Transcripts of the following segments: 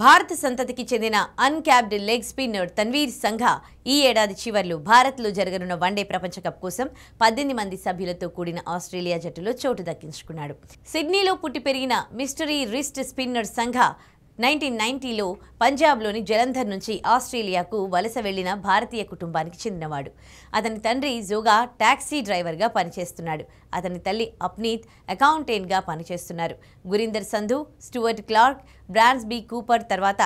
భారత సంతతికి చెందిన అన్క్యాప్డ్ లెగ్ స్పిన్నర్ తన్వీర్ సంఘ ఈ ఏడాది చివర్లో భారత్లో జరగనున్న వన్డే ప్రపంచ కప్ కోసం పద్దెనిమిది మంది సభ్యులతో కూడిన ఆస్ట్రేలియా జట్టులో చోటు దక్కించుకున్నాడు సిడ్నీలో పుట్టి పెరిగిన mystery wrist spinner Sangha nineteen నైన్టీలో పంజాబ్లోని జలంధర్ నుంచి ఆస్ట్రేలియాకు వలస వెళ్లిన భారతీయ కుటుంబానికి చెందినవాడు అతని తండ్రి జోగా ట్యాక్సీ డ్రైవర్గా పనిచేస్తున్నాడు అతని తల్లి అప్నీత్ అకౌంటెంట్గా పనిచేస్తున్నారు Gurinder Sandhu Stuart Clark Bransby Cooper తర్వాత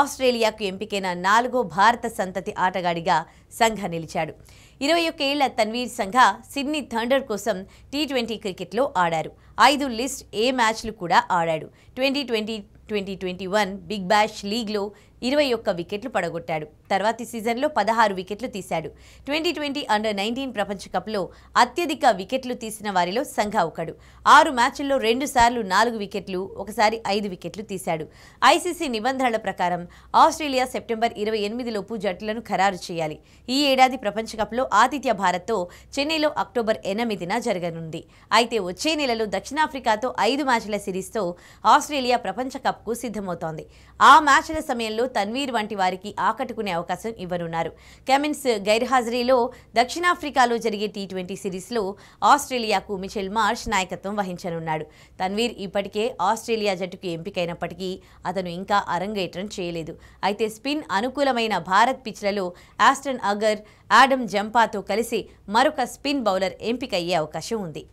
ఆస్ట్రేలియాకు ఎంపికైన నాలుగో భారత సంతతి ఆటగాడిగా సంఘ నిలిచాడు ఇరవై ఒక్క ఏళ్ల తన్వీర్ సంఘ సిడ్నీ థండర్ కోసం టీ ట్వంటీ క్రికెట్లో ఆడారు ఐదు లిస్ట్ ఏ మ్యాచ్లు కూడా ఆడాడు ట్వంటీ ట్వంటీ 2021 బిగ్ బ్యాష్ లీగ్లో ఇరవై ఒక్క వికెట్లు పడగొట్టాడు తర్వాతి సీజన్లో పదహారు వికెట్లు తీశాడు ట్వంటీ ట్వంటీ అండర్ నైన్టీన్ ప్రపంచ కప్లో అత్యధిక వికెట్లు తీసిన వారిలో సంఘా ఒకడు ఆరు మ్యాచ్ల్లో రెండుసార్లు నాలుగు వికెట్లు ఒకసారి ఐదు వికెట్లు తీశాడు ఐసీసీ నిబంధనల ప్రకారం ఆస్ట్రేలియా సెప్టెంబర్ ఇరవై ఎనిమిదిలోపు జట్లను ఖరారు చేయాలి ఈ ఏడాది ప్రపంచ కప్లో ఆతిథ్య భారత్తో చెన్నైలో అక్టోబర్ ఎనిమిదిన జరగనుంది అయితే వచ్చే నెలలో దక్షిణాఫ్రికాతో ఐదు మ్యాచ్ల సిరీస్తో ఆస్ట్రేలియా ప్రపంచ కప్కు సిద్ధమవుతోంది ఆ మ్యాచ్ల సమయంలో తన్వీర్ వంటి వారికి ఆకట్టుకునే అవకాశం ఇవ్వనున్నారు కెమిన్స్ గైర్హాజరీలో దక్షిణాఫ్రికాలో జరిగే టీ ట్వంటీ సిరీస్లో ఆస్ట్రేలియాకు మిచెల్ మార్ష్ నాయకత్వం వహించనున్నాడు తన్వీర్ ఇప్పటికే ఆస్ట్రేలియా జట్టుకు ఎంపికైనప్పటికీ అతను ఇంకా అరంగేట్రం చేయలేదు అయితే స్పిన్ అనుకూలమైన భారత్ పిచ్లలో ఆస్టన్ అగర్ ఆడమ్ జంపాతో కలిసి మరొక స్పిన్ బౌలర్ ఎంపికయ్యే అవకాశం ఉంది